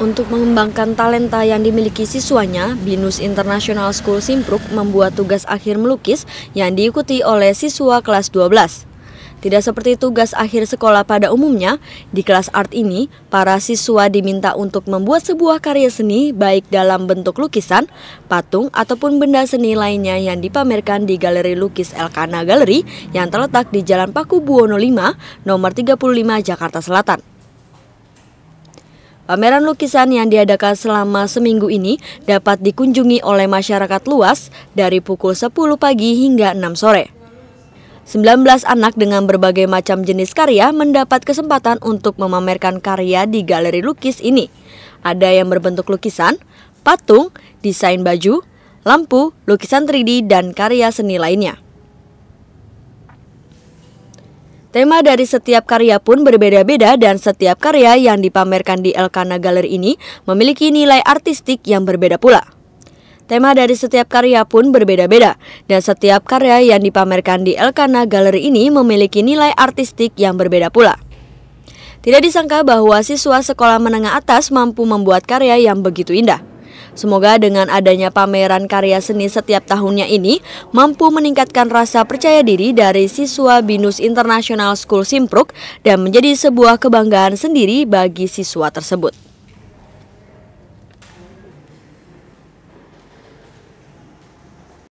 Untuk mengembangkan talenta yang dimiliki siswanya, Binus International School Simpruk membuat tugas akhir melukis yang diikuti oleh siswa kelas 12. Tidak seperti tugas akhir sekolah pada umumnya, di kelas art ini, para siswa diminta untuk membuat sebuah karya seni baik dalam bentuk lukisan, patung, ataupun benda seni lainnya yang dipamerkan di Galeri Lukis Elkana Gallery yang terletak di Jalan Paku Buwono 5, nomor 35, Jakarta Selatan. Pameran lukisan yang diadakan selama seminggu ini dapat dikunjungi oleh masyarakat luas dari pukul 10 pagi hingga 6 sore. 19 anak dengan berbagai macam jenis karya mendapat kesempatan untuk memamerkan karya di galeri lukis ini. Ada yang berbentuk lukisan, patung, desain baju, lampu, lukisan 3D, dan karya seni lainnya. Tema dari setiap karya pun berbeda-beda dan setiap karya yang dipamerkan di Elkana Galeri ini memiliki nilai artistik yang berbeda pula. Tema dari setiap karya pun berbeda-beda dan setiap karya yang dipamerkan di Elkana Galeri ini memiliki nilai artistik yang berbeda pula. Tidak disangka bahwa siswa sekolah menengah atas mampu membuat karya yang begitu indah. Semoga dengan adanya pameran karya seni setiap tahunnya ini mampu meningkatkan rasa percaya diri dari siswa Binus International School Simpruk dan menjadi sebuah kebanggaan sendiri bagi siswa tersebut.